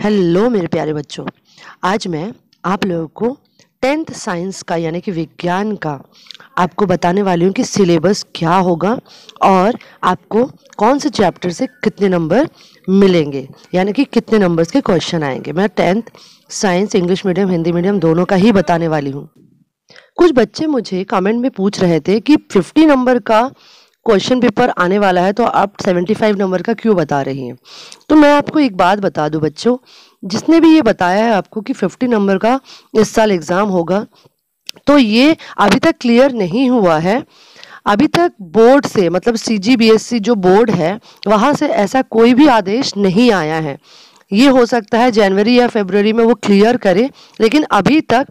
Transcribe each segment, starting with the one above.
hello मेरे प्यारे बच्चों आज मैं आप लोगों को टेंथ साइंस का यानी कि विज्ञान का आपको बताने वाली हूँ कि सिलेबस क्या होगा और आपको कौन से चैप्टर से कितने नंबर मिलेंगे यानी कि कितने नंबर्स के क्वेश्चन आएंगे मैं tenth science English medium Hindi medium दोनों का ही बताने वाली हूँ कुछ बच्चे मुझे कमेंट में पूछ रहे थे कि फिफ्टी नंबर का क्वेश्चन पेपर आने वाला है तो आप 75 नंबर का क्यों बता रही हैं तो मैं आपको एक बात बता दूं बच्चों जिसने भी ये बताया है आपको कि 50 नंबर का इस साल एग्ज़ाम होगा तो ये अभी तक क्लियर नहीं हुआ है अभी तक बोर्ड से मतलब सी e जो बोर्ड है वहाँ से ऐसा कोई भी आदेश नहीं आया है ये हो सकता है जनवरी या फेबररी में वो क्लियर करे लेकिन अभी तक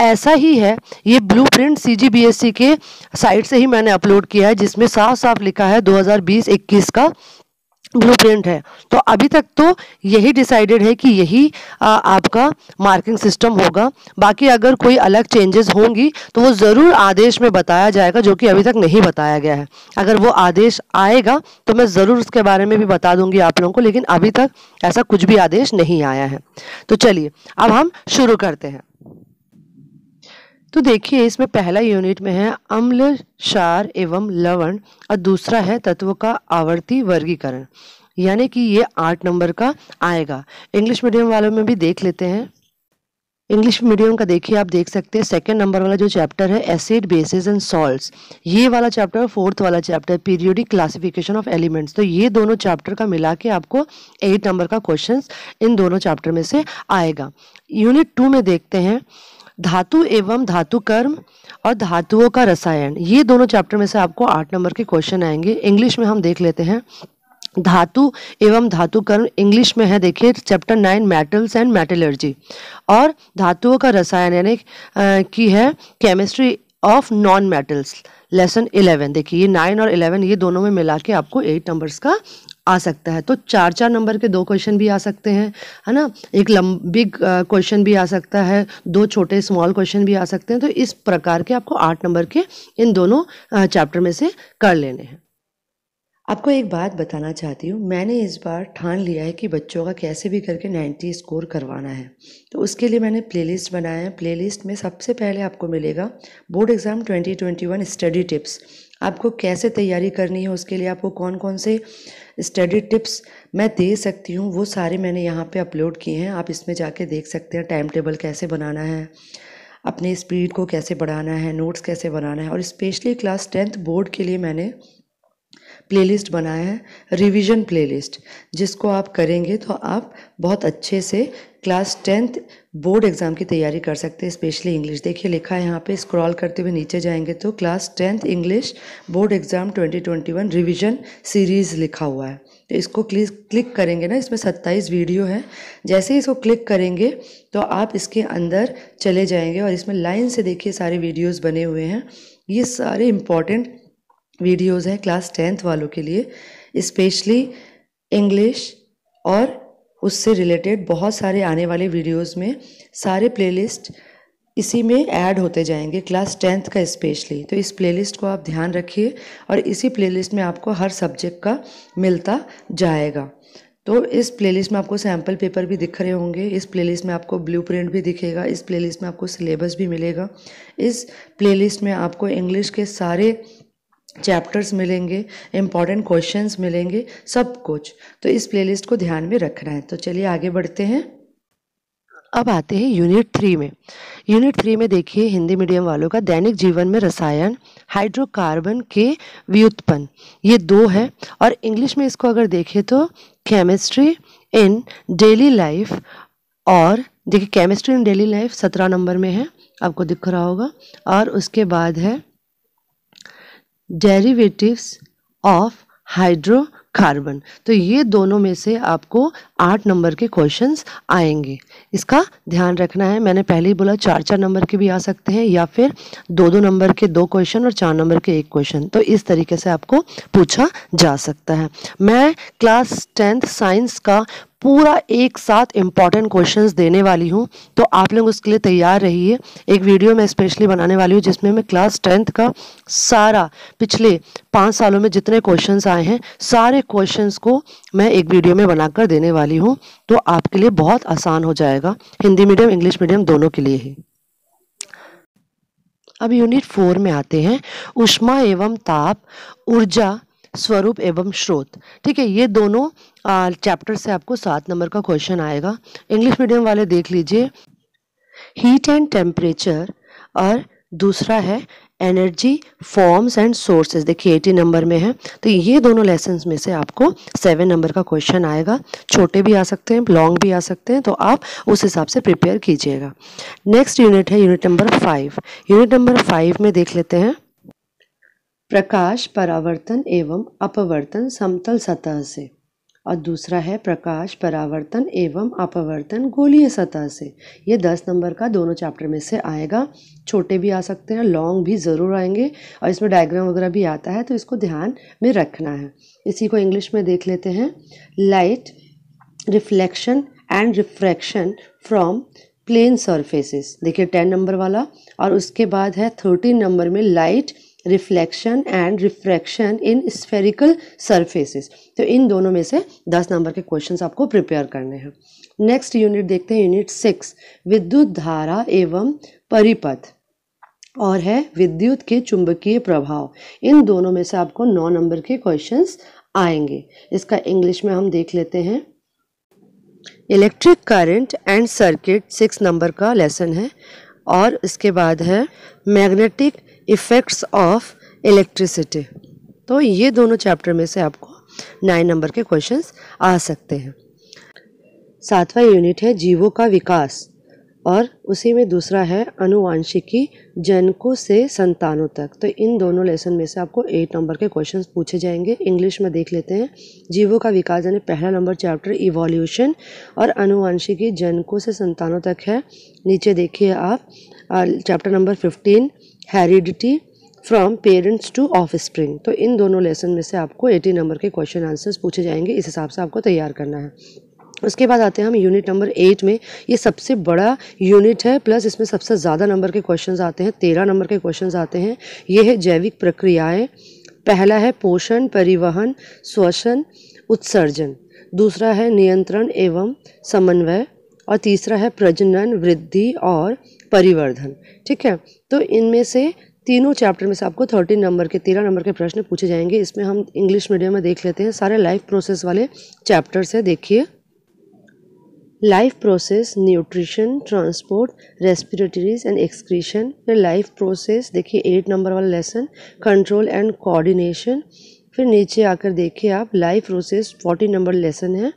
ऐसा ही है ये ब्लूप्रिंट सीजीबीएसई e के साइट से ही मैंने अपलोड किया है जिसमें साफ साफ लिखा है 2020-21 का ब्लूप्रिंट है तो अभी तक तो यही डिसाइडेड है कि यही आ, आपका मार्किंग सिस्टम होगा बाकी अगर कोई अलग चेंजेस होंगी तो वो ज़रूर आदेश में बताया जाएगा जो कि अभी तक नहीं बताया गया है अगर वो आदेश आएगा तो मैं ज़रूर उसके बारे में भी बता दूंगी आप लोगों को लेकिन अभी तक ऐसा कुछ भी आदेश नहीं आया है तो चलिए अब हम शुरू करते हैं तो देखिए इसमें पहला यूनिट में है अम्ल क्षार एवं लवण और दूसरा है तत्व का आवर्ती वर्गीकरण यानी कि ये आठ नंबर का आएगा इंग्लिश मीडियम वालों में भी देख लेते हैं इंग्लिश मीडियम का देखिए आप देख सकते हैं सेकंड नंबर वाला जो चैप्टर है एसिड बेसिस एंड सॉल्ट्स ये वाला चैप्टर फोर्थ वाला chapter periodic classification of elements तो ये दोनों चैप्टर का मिला के आपको एट नंबर का क्वेश्चंस इन दोनों चैप्टर में से आएगा यूनिट टू में देखते हैं धातु एवं धातु कर्म और धातुओं का रसायन ये दोनों चैप्टर में से आपको आठ नंबर के क्वेश्चन आएंगे इंग्लिश में हम देख लेते हैं धातु एवं धातु कर्म इंग्लिश में है देखिए chapter nine metals and metallurgy और धातुओं का रसायन यानी की है chemistry of non metals lesson eleven देखिए ये नाइन और इलेवन ये दोनों में मिला के आपको एट नंबर्स का आ सकता है तो चार चार नंबर के दो क्वेश्चन भी आ सकते हैं है ना एक लंबी क्वेश्चन भी आ सकता है दो छोटे स्मॉल क्वेश्चन भी आ सकते हैं तो इस प्रकार के आपको आठ नंबर के इन दोनों चैप्टर में से कर लेने हैं आपको एक बात बताना चाहती हूँ मैंने इस बार ठान लिया है कि बच्चों का कैसे भी करके 90 स्कोर करवाना है तो उसके लिए मैंने प्लेलिस्ट बनाया है प्लेलिस्ट में सबसे पहले आपको मिलेगा बोर्ड एग्ज़ाम 2021 स्टडी टिप्स आपको कैसे तैयारी करनी है उसके लिए आपको कौन कौन से स्टडी टिप्स मैं दे सकती हूँ वो सारे मैंने यहाँ पर अपलोड किए हैं आप इसमें जाके देख सकते हैं टाइम टेबल कैसे बनाना है अपने स्पीड को कैसे बढ़ाना है नोट्स कैसे बनाना है और स्पेशली क्लास टेंथ बोर्ड के लिए मैंने प्लेलिस्ट बनाया है रिवीजन प्लेलिस्ट जिसको आप करेंगे तो आप बहुत अच्छे से क्लास टेंथ बोर्ड एग्ज़ाम की तैयारी कर सकते हैं स्पेशली इंग्लिश देखिए लिखा है यहाँ पे स्क्रॉल करते हुए नीचे जाएंगे तो class tenth English board exam 2021 revision series लिखा हुआ है तो इसको क्लिक क्लिक करेंगे ना इसमें 27 वीडियो है जैसे ही इसको क्लिक करेंगे तो आप इसके अंदर चले जाएंगे और इसमें लाइन से देखिए सारे वीडियोज़ बने हुए हैं ये सारे इंपॉर्टेंट वीडियोस हैं क्लास टेंथ वालों के लिए स्पेशली इंग्लिश और उससे रिलेटेड बहुत सारे आने वाले वीडियोस में सारे प्लेलिस्ट इसी में ऐड होते जाएंगे क्लास टेंथ का स्पेशली तो इस प्लेलिस्ट को आप ध्यान रखिए और इसी प्लेलिस्ट में आपको हर सब्जेक्ट का मिलता जाएगा तो इस प्लेलिस्ट में आपको सैम्पल पेपर भी दिख रहे होंगे इस प्लेलिस्ट में आपको ब्लूप्रिंट भी दिखेगा इस प्लेलिस्ट में आपको सिलेबस भी मिलेगा इस प्लेलिस्ट में आपको इंग्लिश के सारे चैप्टर्स मिलेंगे इम्पॉर्टेंट क्वेश्चंस मिलेंगे सब कुछ तो इस प्लेलिस्ट को ध्यान में रखना है तो चलिए आगे बढ़ते हैं अब आते हैं यूनिट थ्री में यूनिट थ्री में देखिए हिंदी मीडियम वालों का दैनिक जीवन में रसायन हाइड्रोकार्बन के व्युत्पन्न ये दो है और इंग्लिश में इसको अगर देखें तो केमिस्ट्री इन डेली लाइफ और देखिए केमिस्ट्री इन डेली लाइफ सत्रह नंबर में है आपको दिख रहा होगा और उसके बाद है डेरिवेटिव्स ऑफ हाइड्रोकार्बन तो ये दोनों में से आपको आठ नंबर के क्वेश्चंस आएंगे इसका ध्यान रखना है मैंने पहले ही बोला चार चार नंबर के भी आ सकते हैं या फिर दो दो नंबर के दो क्वेश्चन और चार नंबर के एक क्वेश्चन तो इस तरीके से आपको पूछा जा सकता है मैं क्लास टेंथ साइंस का पूरा एक साथ इम्पॉर्टेंट क्वेश्चन देने वाली हूँ तो आप लोग उसके लिए तैयार रहिए एक वीडियो मैं स्पेशली बनाने वाली हूँ जिसमें मैं क्लास टेंथ का सारा पिछले पाँच सालों में जितने क्वेश्चन आए हैं सारे क्वेश्चन को मैं एक वीडियो में बनाकर देने वाली हूँ तो आपके लिए बहुत आसान हो जाएगा हिंदी मीडियम इंग्लिश मीडियम दोनों के लिए ही अब यूनिट फोर में आते हैं उष्मा एवं ताप ऊर्जा स्वरूप एवं स्रोत ठीक है ये दोनों चैप्टर से आपको सात नंबर का क्वेश्चन आएगा इंग्लिश मीडियम वाले देख लीजिए हीट एंड टेम्परेचर और दूसरा है एनर्जी फॉर्म्स एंड सोर्सेज देखिए एटी नंबर में है तो ये दोनों लेसन में से आपको सेवन नंबर का क्वेश्चन आएगा छोटे भी आ सकते हैं लॉन्ग भी आ सकते हैं तो आप उस हिसाब से प्रिपेयर कीजिएगा नेक्स्ट यूनिट है unit number five unit number five में देख लेते हैं प्रकाश परावर्तन एवं अपवर्तन समतल सतह से और दूसरा है प्रकाश परावर्तन एवं अपवर्तन गोलीय सतह से ये दस नंबर का दोनों चैप्टर में से आएगा छोटे भी आ सकते हैं लॉन्ग भी ज़रूर आएंगे और इसमें डायग्राम वगैरह भी आता है तो इसको ध्यान में रखना है इसी को इंग्लिश में देख लेते हैं light reflection and refraction from plane surfaces देखिए टेन नंबर वाला और उसके बाद है थर्टीन नंबर में light reflection and refraction in spherical surfaces तो इन दोनों में से दस नंबर के क्वेश्चन आपको प्रिपेयर करने हैं नेक्स्ट यूनिट देखते हैं यूनिट सिक्स विद्युत धारा एवं परिपथ और है विद्युत के चुंबकीय प्रभाव इन दोनों में से आपको नौ नंबर के क्वेश्चन आएंगे इसका इंग्लिश में हम देख लेते हैं electric current and circuit six number का लेसन है और इसके बाद है मैग्नेटिक इफ़ेक्ट्स ऑफ इलेक्ट्रिसिटी तो ये दोनों चैप्टर में से आपको नाइन नंबर के क्वेश्चंस आ सकते हैं सातवां यूनिट है जीवों का विकास और उसी में दूसरा है अनुवांशिकी जनकों से संतानों तक तो इन दोनों लेसन में से आपको एट नंबर के क्वेश्चंस पूछे जाएंगे इंग्लिश में देख लेते हैं जीवों का विकास यानी पहला नंबर चैप्टर इवोल्यूशन और अनुवांशिकी जनकों से संतानों तक है नीचे देखिए आप chapter number fifteen heredity from parents to offspring तो इन दोनों लेसन में से आपको एटी नंबर के क्वेश्चन आंसर्स पूछे जाएंगे इस हिसाब से आपको तैयार करना है उसके बाद आते हैं हम यूनिट नंबर एट में ये सबसे बड़ा यूनिट है प्लस इसमें सबसे ज़्यादा नंबर के क्वेश्चंस आते हैं तेरह नंबर के क्वेश्चंस आते हैं ये है जैविक प्रक्रियाएं पहला है पोषण परिवहन श्वसन उत्सर्जन दूसरा है नियंत्रण एवं समन्वय और तीसरा है प्रजनन वृद्धि और परिवर्धन ठीक है तो इनमें से तीनों चैप्टर में से आपको थर्टीन नंबर के तेरह नंबर के प्रश्न पूछे जाएंगे इसमें हम इंग्लिश मीडियम में देख लेते हैं सारे लाइफ प्रोसेस वाले चैप्टर्स है देखिए life process nutrition transport respiratories and excretion फिर लाइफ प्रोसेस देखिए एट नंबर वाला लेसन कंट्रोल एंड कोऑर्डिनेशन फिर नीचे आकर देखिए आप life process forty number lesson है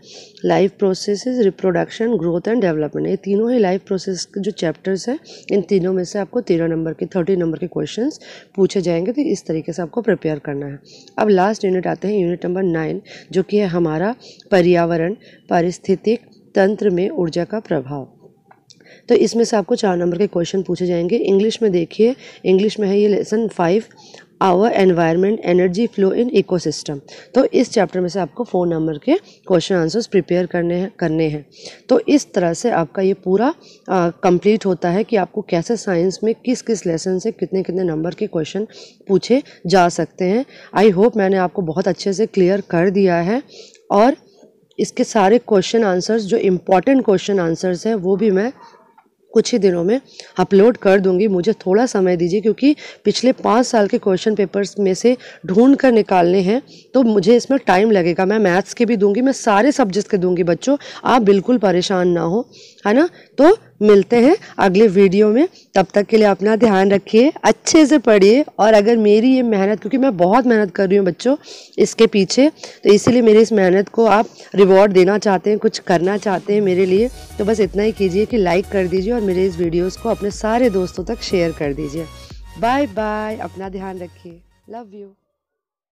life processes reproduction growth and development ये तीनों ही लाइफ प्रोसेस के जो चैप्टर्स हैं इन तीनों में से आपको तेरह नंबर के थर्टी नंबर के क्वेश्चन पूछे जाएंगे तो इस तरीके से आपको प्रिपेयर करना है अब लास्ट यूनिट आते हैं यूनिट नंबर नाइन जो कि है हमारा पर्यावरण पारिस्थितिक तंत्र में ऊर्जा का प्रभाव तो इसमें से आपको चार नंबर के क्वेश्चन पूछे जाएंगे इंग्लिश में देखिए इंग्लिश में है ये lesson five our environment energy flow in ecosystem तो इस चैप्टर में से आपको फ़ोन नंबर के क्वेश्चन आंसर्स प्रिपेयर करने हैं करने हैं तो इस तरह से आपका ये पूरा कंप्लीट होता है कि आपको कैसे साइंस में किस किस लेसन से कितने कितने नंबर के क्वेश्चन पूछे जा सकते हैं आई होप मैंने आपको बहुत अच्छे से क्लियर कर दिया है और इसके सारे क्वेश्चन आंसर्स जो इम्पॉर्टेंट क्वेश्चन आंसर्स हैं वो भी मैं कुछ ही दिनों में अपलोड कर दूंगी मुझे थोड़ा समय दीजिए क्योंकि पिछले पाँच साल के क्वेश्चन पेपर्स में से ढूंढ कर निकालने हैं तो मुझे इसमें टाइम लगेगा मैं मैथ्स के भी दूंगी मैं सारे सब्जेक्ट्स के दूंगी बच्चों आप बिल्कुल परेशान ना हो है ना तो मिलते हैं अगले वीडियो में तब तक के लिए अपना ध्यान रखिए अच्छे से पढ़िए और अगर मेरी ये मेहनत क्योंकि मैं बहुत मेहनत कर रही हूँ बच्चों इसके पीछे तो इसीलिए मेरी इस मेहनत को आप रिवॉर्ड देना चाहते हैं कुछ करना चाहते हैं मेरे लिए तो बस इतना ही कीजिए कि लाइक कर दीजिए और मेरे इस वीडियोज़ को अपने सारे दोस्तों तक शेयर कर दीजिए बाय बाय अपना ध्यान रखिए लव यू